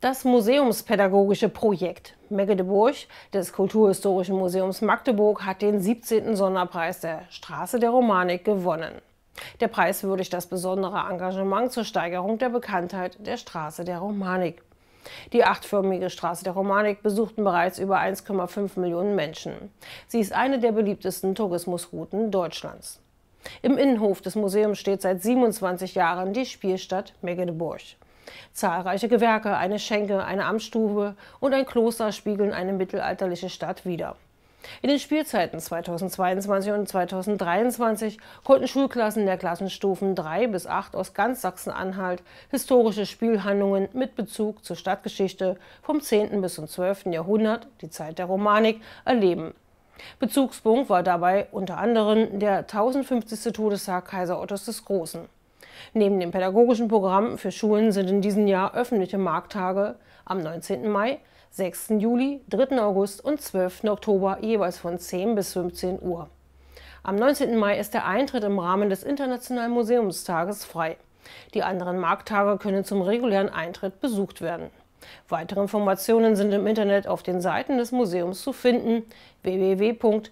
Das museumspädagogische Projekt Mecklenburg des Kulturhistorischen Museums Magdeburg hat den 17. Sonderpreis der Straße der Romanik gewonnen. Der Preis würdigt das besondere Engagement zur Steigerung der Bekanntheit der Straße der Romanik. Die achtförmige Straße der Romanik besuchten bereits über 1,5 Millionen Menschen. Sie ist eine der beliebtesten Tourismusrouten Deutschlands. Im Innenhof des Museums steht seit 27 Jahren die Spielstadt Mecklenburg. Zahlreiche Gewerke, eine Schenke, eine Amtsstube und ein Kloster spiegeln eine mittelalterliche Stadt wider. In den Spielzeiten 2022 und 2023 konnten Schulklassen der Klassenstufen 3 bis 8 aus ganz Sachsen-Anhalt historische Spielhandlungen mit Bezug zur Stadtgeschichte vom 10. bis zum 12. Jahrhundert, die Zeit der Romanik, erleben. Bezugspunkt war dabei unter anderem der 1050. Todestag Kaiser Ottos des Großen. Neben dem pädagogischen Programm für Schulen sind in diesem Jahr öffentliche Markttage am 19. Mai, 6. Juli, 3. August und 12. Oktober jeweils von 10 bis 15 Uhr. Am 19. Mai ist der Eintritt im Rahmen des Internationalen Museumstages frei. Die anderen Markttage können zum regulären Eintritt besucht werden. Weitere Informationen sind im Internet auf den Seiten des Museums zu finden www.khm-magdeburg.de.